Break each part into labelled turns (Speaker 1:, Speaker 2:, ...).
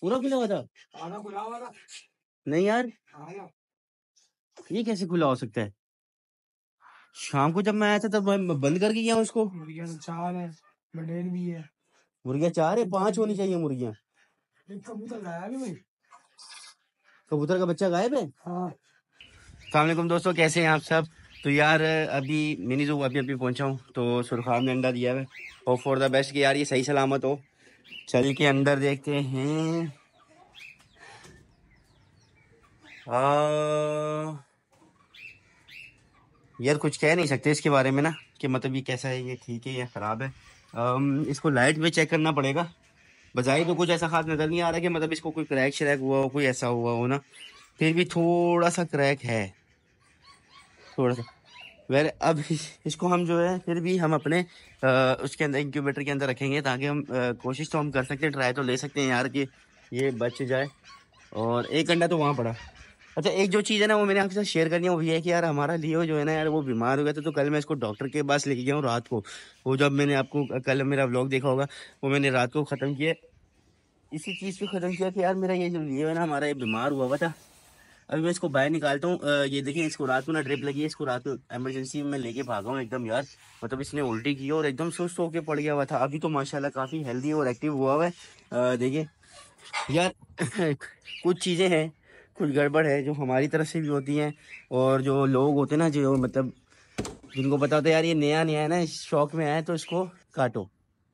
Speaker 1: पूरा खुला हुआ था आधा खुला हुआ था नहीं हाँ यार ये कैसे खुला हो सकता है शाम को जब मैं आया था तब मैं बंद करके गया उसको मुर्गियां तो चार है बटेर भी है मुर्गियां चार है पांच होनी चाहिए मुर्गिया कबूतर गायब है कबूतर का बच्चा गायब है हाँ सलामकुम दोस्तों कैसे हैं आप सब तो यार अभी मिनी जो अभी अभी पहुंचा हूँ तो सुरखाब ने अंडा दिया है होप फॉर द बेस्ट कि यार ये सही सलामत हो चल के अंदर देखते हैं यार कुछ कह नहीं सकते इसके बारे में ना कि मतलब ये कैसा है ये ठीक है या ख़राब है आम, इसको लाइट में चेक करना पड़ेगा बजाय तो कुछ ऐसा खास नज़र नहीं आ रहा कि मतलब इसको कोई क्रैक श्रैक हुआ हो कोई ऐसा हुआ हो ना फिर भी थोड़ा सा क्रैक है थोड़ा सा वेर अब इसको हम जो है फिर भी हम अपने आ, उसके अंदर इंक्यूबेटर के अंदर रखेंगे ताकि हम आ, कोशिश तो हम कर सकते हैं ट्राई तो ले सकते हैं यार कि ये बच जाए और एक अंडा तो वहाँ पड़ा अच्छा एक जो चीज़ है ना वो मैंने आपके साथ शेयर करनी है वो ये है कि यार हमारा लियो जो है ना यार वो बीमार हो गया था तो कल मैं इसको डॉक्टर के पास लेके गया हूँ रात को वो जब मैंने आपको कल मेरा ब्लॉग देखा होगा वो मैंने रात को ख़त्म किया इसी चीज़ को ख़त्म किया कि यार मेरा ये जो लियो है ना हमारा ये बीमार हुआ हुआ था अभी मैं इसको बाहर निकालता हूँ ये देखिए इसको रात को ना ड्रिप लगी है इसको रात को एमरजेंसी में लेके भागा हूँ एकदम यार मतलब इसने उल्टी की और एकदम सुस्त होके पड़ गया हुआ था अभी तो माशाल्लाह काफ़ी हेल्दी और एक्टिव हुआ हुआ है देखिए यार कुछ चीज़ें हैं कुछ गड़बड़ है जो हमारी तरफ से भी होती हैं और जो लोग होते हैं ना जो मतलब जिनको बताते यार ये नया नया है ना शौक में आया तो इसको काटो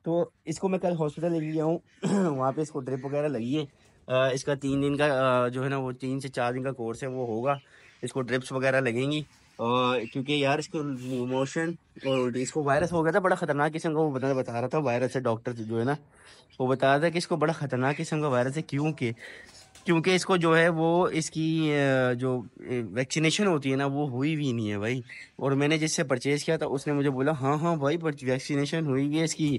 Speaker 1: तो इसको मैं कल हॉस्पिटल लेके गया हूँ वहाँ पे इसको ड्रिप वगैरह लगी है इसका तीन दिन का जो है ना वो तीन से चार दिन का कोर्स है वो होगा इसको ड्रिप्स वगैरह लगेंगी और क्योंकि यार इसको मोशन और इसको वायरस हो गया था बड़ा ख़तरनाक किस्म का वो बता बता रहा था वायरस है डॉक्टर जो है ना वो बता रहा था कि इसको बड़ा ख़तरनाक किस्म का वायरस है क्योंकि क्योंकि इसको जो है वो इसकी जो वैक्सीनेशन होती है ना वो हुई भी नहीं है भाई और मैंने जिससे परचेज़ किया था उसने मुझे बोला हाँ हाँ भाई वैक्सीनेशन हुई है इसकी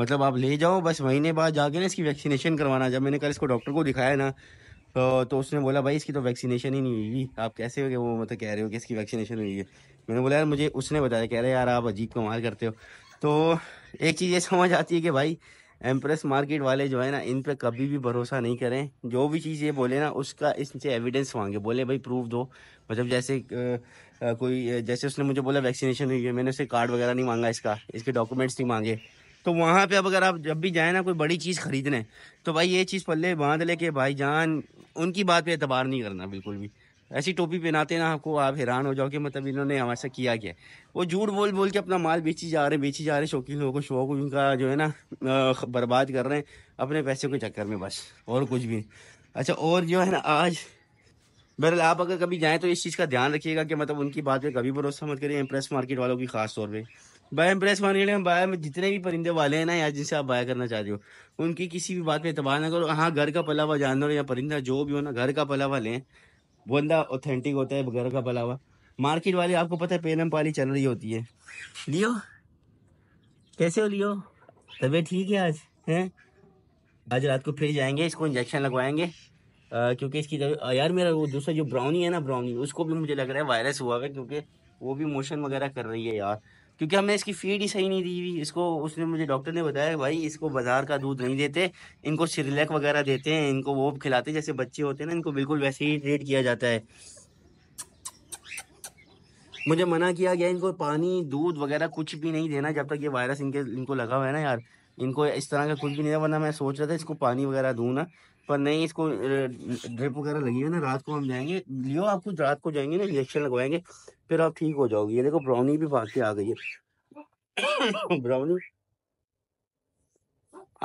Speaker 1: मतलब आप ले जाओ बस महीने बाद जाके ना इसकी वैक्सीनेशन करवाना जब मैंने कल इसको डॉक्टर को दिखाया ना तो तो उसने बोला भाई इसकी तो वैक्सीनेशन ही नहीं हुई आप कैसे हो गए वो मतलब कह रहे हो कि इसकी वैक्सीनेशन हुई है मैंने बोला यार मुझे उसने बताया कह रहे यार आप अजीब कमाल करते हो तो एक चीज़ ये समझ आती है कि भाई एम्प्रेस मार्केट वाले जो है ना इन पर कभी भी भरोसा नहीं करें जो भी चीज़ ये बोले ना उसका इनसे एविडेंस मांगे बोले भाई प्रूफ दो मतलब जैसे कोई जैसे उसने मुझे बोला वैक्सीनेशन हुई है मैंने उसे कार्ड वगैरह नहीं मांगा इसका इसके डॉक्यूमेंट्स नहीं मांगे तो वहाँ पे अब अगर आप जब भी जाए ना कोई बड़ी चीज़ खरीदने तो भाई ये चीज़ पल्ले बांध ले के भाई जान उनकी बात पे एतबार नहीं करना बिल्कुल भी ऐसी टोपी पहनाते ना आपको आप हैरान हो जाओ कि मतलब इन्होंने हमारे साथ किया क्या वो झूठ बोल बोल के अपना माल बेची जा रहे हैं बेची जा रहे हैं शौकीन लोगों को शौक उनका जो है ना बर्बाद कर रहे हैं अपने पैसे के चक्कर में बस और कुछ भी अच्छा और जो है ना आज बहरल आप अगर कभी जाएँ तो इस चीज़ का ध्यान रखिएगा कि मतलब उनकी बात पर कभी भरोसा मत करिए इम्प्रेस मार्केट वालों की खास तौर पर बाय इम्प्रेस मार्केट में बाय में जितने भी परिंदे वाले हैं ना या जिनसे आप बाय करना चाहते हो उनकी किसी भी बात पर एतबार ना करो हाँ घर का पलावा जानवर या परिंदा जो भी हो ना घर का पलावा लें बंदा ऑथेंटिक होता है घर का भला मार्केट वाले आपको पता है पेनम पाली चल रही होती है लियो कैसे हो लियो तबीयत ठीक है आज हैं आज रात को फिर जाएंगे इसको इंजेक्शन लगवाएंगे क्योंकि इसकी यार मेरा वो दूसरा जो ब्राउनी है ना ब्राउनी उसको भी मुझे लग रहा है वायरस हुआ है क्योंकि वो भी मोशन वगैरह कर रही है यार क्योंकि हमने इसकी फीड ही सही नहीं दी हुई इसको उसने मुझे डॉक्टर ने बताया भाई इसको बाजार का दूध नहीं देते इनको सिरलैक वगैरह देते हैं इनको वो खिलाते जैसे बच्चे होते हैं ना इनको बिल्कुल वैसे ही ट्रीट किया जाता है मुझे मना किया गया इनको पानी दूध वगैरह कुछ भी नहीं देना जब तक ये वायरस इनके इनको लगा हुआ है ना यार इनको इस तरह का कुछ भी नहीं देना वरना मैं सोच रहा था इसको पानी वगैरह दूँ ना पर नहीं इसको ड्रिप वगैरह लगी है ना रात को हम जाएंगे लियो आप कुछ रात को जाएंगे ना इंजेक्शन लगवाएंगे फिर आप ठीक हो जाओगे ये देखो ब्राउनी भी भाग के आ गई है ब्राउनी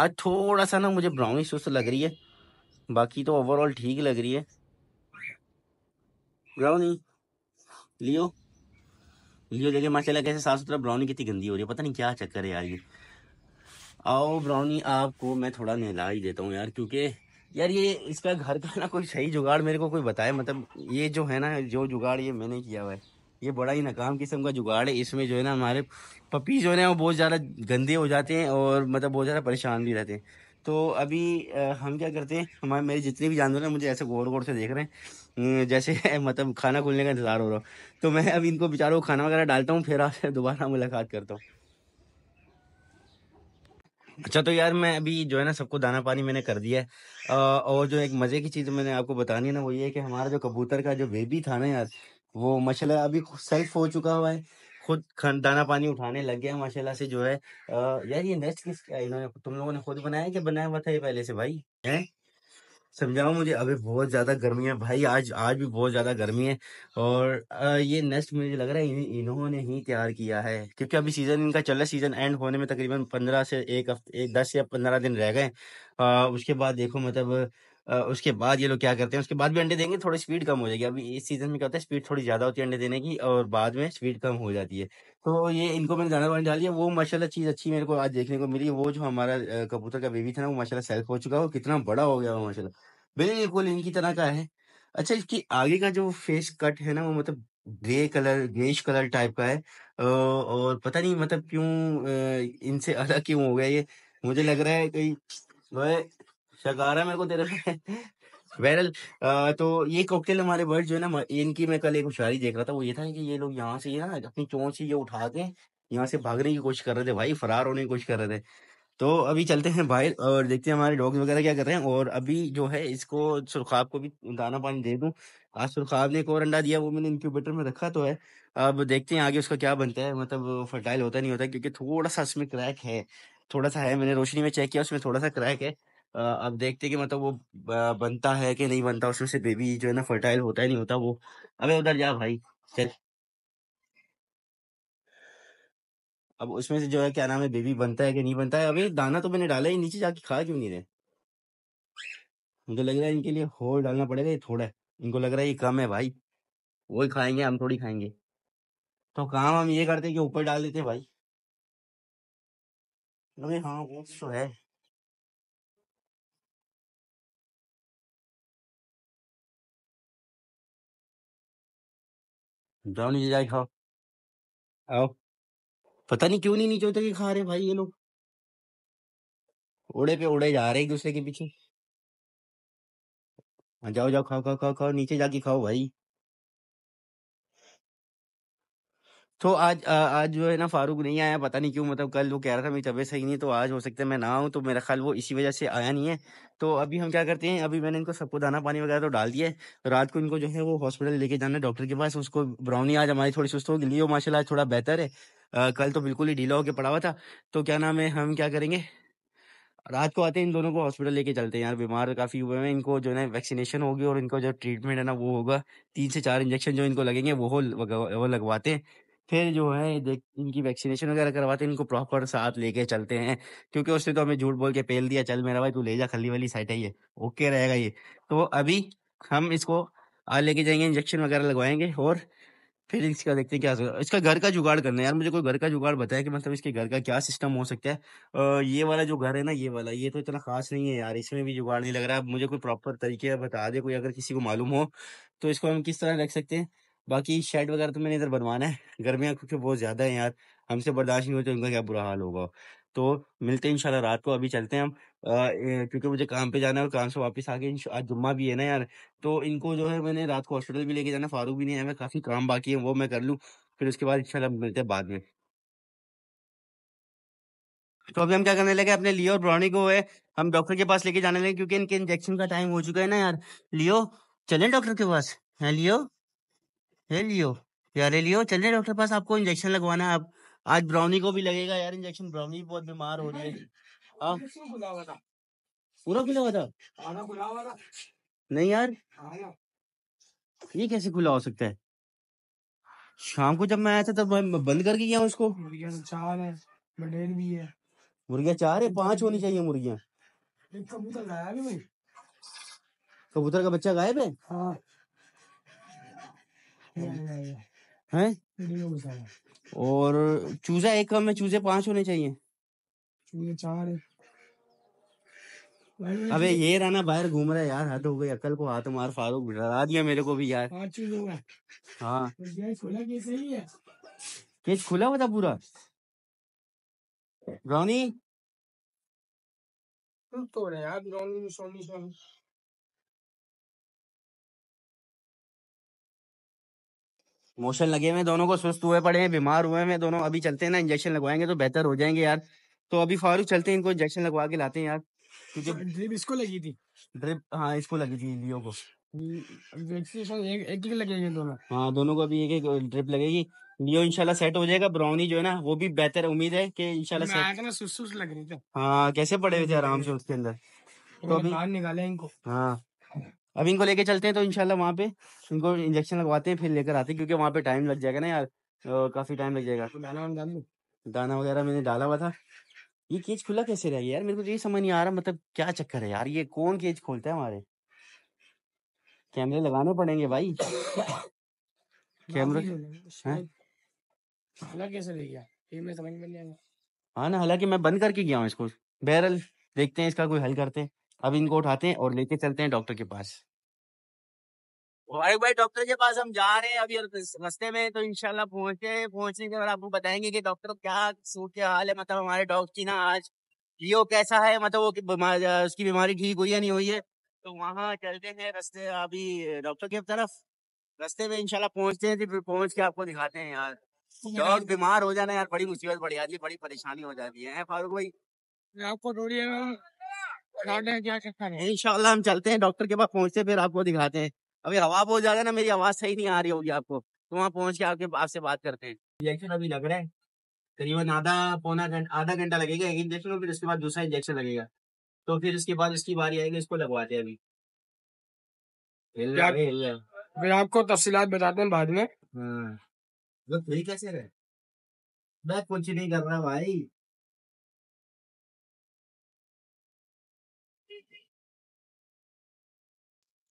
Speaker 1: आज थोड़ा सा ना मुझे ब्राउनी सुस्त लग रही है बाकी तो ओवरऑल ठीक लग रही है ब्राउनी लियो लियो देखिए माशाल्लाह कैसे साफ सुथरा ब्राउनी कितनी गंदी हो रही है पता नहीं क्या चक्कर है यार ये आओ ब्राउनी आपको मैं थोड़ा नहला ही देता हूँ यार क्योंकि यार ये इसका घर का ना कोई सही जुगाड़ मेरे को कोई बताए मतलब ये जो है ना जो जुगाड़ ये मैंने किया हुआ है ये बड़ा ही नाकाम किस्म का जुगाड़ है इसमें जो है ना हमारे पपी जो है वो बहुत ज़्यादा गंदे हो जाते हैं और मतलब बहुत ज़्यादा परेशान भी रहते हैं तो अभी हम क्या करते हैं हमारे मेरे जितने भी जानवर हैं मुझे ऐसे गौर गौर से देख रहे हैं जैसे मतलब खाना खुलने का इंतज़ार हो रहा हो तो मैं अब इनको बेचारों को खाना वगैरह डालता हूँ फिर आपसे दोबारा मुलाकात करता हूँ अच्छा तो यार मैं अभी जो है ना सबको दाना पानी मैंने कर दिया है और जो एक मजे की चीज मैंने आपको बतानी है ना वो ये कि हमारा जो कबूतर का जो बेबी था ना यार वो माशाला अभी सेल्फ हो चुका हुआ है खुद खान दाना पानी उठाने लग गया माशाल्लाह से जो है आ, यार ये नेस्ट किस इन्होंने तुम लोगों ने खुद बनाया कि बनाया हुआ था ये पहले से भाई है समझाओ मुझे अभी बहुत ज्यादा गर्मी है भाई आज आज भी बहुत ज्यादा गर्मी है और आ, ये नेस्ट मुझे लग रहा है इन्होंने ही तैयार किया है क्योंकि अभी सीजन इनका चल रहा है सीजन एंड होने में तकरीबन पंद्रह से एक हफ्ते दस या पंद्रह दिन रह गए उसके बाद देखो मतलब उसके बाद ये लोग क्या करते हैं उसके बाद भी अंडे देंगे थोड़ी स्पीड कम हो जाएगी अभी इस सीजन में क्या होता है स्पीड थोड़ी ज्यादा होती है अंडे देने की और बाद में स्पीड कम हो जाती है तो ये इनको मैंने दाना पानी डाली है वो माशाला चीज अच्छी मेरे को आज देखने को मिली वो जो हमारा कबूतर का बेबी था ना वो माशाला सेल्फ हो चुका है कितना बड़ा हो गया वो माशाला बिल्कुल इनकी तरह का है अच्छा इसकी आगे का जो फेस कट है ना वो मतलब grey colour greyish colour type का है और पता नहीं मतलब क्यों इनसे अलग क्यों हो गया ये मुझे लग रहा है कहीं है मेरे को तेरे बहरल तो ये कॉकटेल हमारे बर्ड जो है ना इनकी मैं कल एक होशियारी देख रहा था वो ये था कि ये लोग यहाँ से ना अपनी चोंच से ये उठा के यहाँ से भागने की कोशिश कर रहे थे भाई फरार होने की कोशिश कर रहे थे तो अभी चलते हैं भाई और देखते हैं हमारे डॉग्स वगैरह क्या कर रहे हैं और अभी जो है इसको सुरखाब को भी दाना पानी दे दूं आज सुरखाब ने एक और अंडा दिया वो मैंने इनक्यूबेटर में रखा तो है अब देखते हैं आगे उसका क्या बनता है मतलब फर्टाइल होता नहीं होता क्योंकि थोड़ा सा उसमें क्रैक है थोड़ा सा है मैंने रोशनी में चेक किया उसमें थोड़ा सा क्रैक है अब देखते कि मतलब वो बनता है कि नहीं बनता उसमें से बेबी जो है ना फर्टाइल होता है नहीं होता वो अबे उधर जा भाई चल अब उसमें से जो है क्या नाम है बेबी बनता है कि नहीं बनता है अभी दाना तो मैंने डाला ही नीचे जाके खा क्यों नहीं रहे मुझे लग रहा है इनके लिए होल डालना पड़ेगा ये थोड़ा है इनको लग रहा है ये कम है भाई वो ही खाएंगे हम थोड़ी खाएंगे तो काम हम ये करते कि ऊपर डाल देते भाई अरे हाँ वो तो है ब्राउन जीरा जाए खाओ आओ पता नहीं क्यों नहीं नीचे उतर के खा रहे भाई ये लोग उड़े पे उड़े जा रहे एक दूसरे के पीछे हाँ, जाओ जाओ खाओ खाओ खाओ खाओ नीचे जाके खाओ भाई तो आज आ, आज जो है ना फारूक नहीं आया पता नहीं क्यों मतलब कल वो कह रहा था मेरी तबीयत सही नहीं तो आज हो सकता है मैं ना आऊँ तो मेरा ख्याल वो इसी वजह से आया नहीं है तो अभी हम क्या करते हैं अभी मैंने इनको सबको दाना पानी वगैरह तो डाल दिया है रात को इनको जो है वो हॉस्पिटल लेके जाना है डॉक्टर के पास उसको ब्राउनी आज हमारी थोड़ी सुस्त होगी लियो माशा आज थोड़ा बेहतर है कल तो बिल्कुल ही ढीला होकर पड़ा हुआ था तो क्या नाम है हम क्या करेंगे रात को आते हैं इन दोनों को हॉस्पिटल लेके चलते हैं यार बीमार काफी हुए हैं इनको जो है वैक्सीनेशन होगी और इनको जो ट्रीटमेंट है ना वो होगा तीन से चार इंजेक्शन जो इनको लगेंगे वो वो लगवाते हैं फिर जो है देख इनकी वैक्सीनेशन वगैरह करवाते हैं, इनको प्रॉपर साथ लेके चलते हैं क्योंकि उसने तो हमें झूठ बोल के पेल दिया चल मेरा भाई तू ले जा खली वाली साइट है ये ओके रहेगा ये तो अभी हम इसको आ लेके जाएंगे इंजेक्शन वगैरह लगवाएंगे और फिर इसका देखते हैं क्या होगा इसका घर का जुगाड़ करना है यार मुझे कोई घर का जुगाड़ बताया कि मतलब इसके घर का क्या सिस्टम हो सकता है ये वाला जो घर है ना ये वाला ये तो इतना खास नहीं है यार इसमें भी जुगाड़ नहीं लग रहा है मुझे कोई प्रॉपर तरीके बता दे कोई अगर किसी को मालूम हो तो इसको हम किस तरह रख सकते हैं बाकी शेड वगैरह तो मैंने इधर बनवाना है गर्मियाँ क्योंकि बहुत ज़्यादा है यार हमसे बर्दाश्त नहीं होती तो उनका क्या बुरा हाल होगा तो मिलते हैं इंशाल्लाह रात को अभी चलते हैं हम क्योंकि मुझे काम पे जाना है और काम से वापस आके आज जुम्मा भी है ना यार तो इनको जो है मैंने रात को हॉस्पिटल भी लेके जाना फारूक भी नहीं है मैं काफ़ी काम बाकी है वो मैं कर लूँ फिर उसके बाद इंशाल्लाह मिलते हैं बाद में तो अभी हम क्या करने लगे अपने लियो और ब्रॉनी को है हम डॉक्टर के पास लेके जाने लगे क्योंकि इनके इंजेक्शन का टाइम हो चुका है ना यार लियो चले डॉक्टर के पास है लियो ले लियो यार ले लियो चलिए डॉक्टर पास आपको इंजेक्शन लगवाना है आप आज ब्राउनी को भी लगेगा यार इंजेक्शन ब्राउनी भी बहुत बीमार हो रही है पूरा खुला हुआ था आधा खुला हुआ था नहीं हाँ यार ये कैसे खुला हो सकता है शाम को जब मैं आया था तब मैं बंद करके गया उसको मुर्गियां तो चार है बटेर भी है मुर्गियां चार है पांच होनी चाहिए मुर्गियां कबूतर गायब है कबूतर का बच्चा गायब है हाँ हैं और चूजा एक कम है चूजे पांच होने चाहिए चूजे चार अबे ये राना बाहर घूम रहा है यार हद हो गई अकल को हाथ मार फारूक डरा दिया मेरे को भी यार हाँ केस खुला हुआ था पूरा रॉनी तो यार रॉनी सोनी मोशन लगे हुए दोनों को सुस्त हुए पड़े हैं बीमार हुए हैं दोनों अभी चलते हैं ना इंजेक्शन लगवाएंगे तो बेहतर हो जाएंगे यार तो अभी फारूक चलते हैं इनको इंजेक्शन लगवा के लाते हैं यार ड्रिप इसको लगी थी ड्रिप हाँ इसको लगी थी इंडियो को हम्म, हाँ दोनों को अभी एक एक ड्रिप लगेगी लियो इंशाल्लाह सेट हो जाएगा ब्राउनी जो है ना वो भी बेहतर उम्मीद है कि इंशाल्लाह सेट ना सुस सुस लग रही थी हाँ कैसे पड़े हुए थे हम्म। आराम से उसके अंदर तो अभी निकाले इनको हाँ अब इनको लेके चलते हैं तो इनशाला वहाँ पे इनको इंजेक्शन लगवाते हैं फिर लेकर आते हैं क्योंकि वहाँ पे टाइम लग जाएगा ना यार काफी टाइम लग जाएगा तो दाना वगैरह मैंने डाला हुआ था ये केज खुला कैसे रह गया यार मेरे को तो ये समझ नहीं आ रहा मतलब क्या चक्कर है यार ये कौन केज खोलता है हमारे कैमरे लगाने पड़ेंगे भाई कैमरे तो हाँ? हाँ ना हालांकि मैं बंद करके गया हूँ इसको बहरल देखते हैं इसका कोई हल करते हैं अब इनको उठाते हैं और लेके चलते हैं डॉक्टर के पास अरे भाई डॉक्टर के पास हम जा रहे हैं अभी रास्ते में तो इनशाला पहुंचे पहुंचने के बाद आपको बताएंगे कि डॉक्टर क्या सूट क्या हाल है मतलब हमारे डॉग की ना आज लियो कैसा है मतलब वो उसकी बीमारी ठीक हुई या नहीं हुई है तो वहाँ चलते हैं रास्ते अभी डॉक्टर की तरफ रास्ते में इनशाला पहुंचते हैं फिर पहुंच के आपको दिखाते हैं यार डॉग बीमार हो जाना यार बड़ी मुसीबत बढ़ जाती है बड़ी परेशानी हो जाती है फारूक भाई आपको इनशाला हम चलते हैं डॉक्टर के पास पहुंचते फिर आपको दिखाते हैं अभी हवा बहुत ज्यादा ना मेरी आवाज सही नहीं आ रही होगी आपको तो वहाँ पहुंच के आपके आपसे बात करते हैं इंजेक्शन अभी लग रहा है करीबन आधा पौना घंटा आधा घंटा लगेगा एक इंजेक्शन और फिर उसके बाद दूसरा इंजेक्शन लगेगा तो फिर उसके बाद इसकी बारी आएगी इसको लगवाते हैं अभी फिर आपको तफसीलात बताते हैं बाद में हाँ। तो कैसे रहे मैं कुछ नहीं कर रहा भाई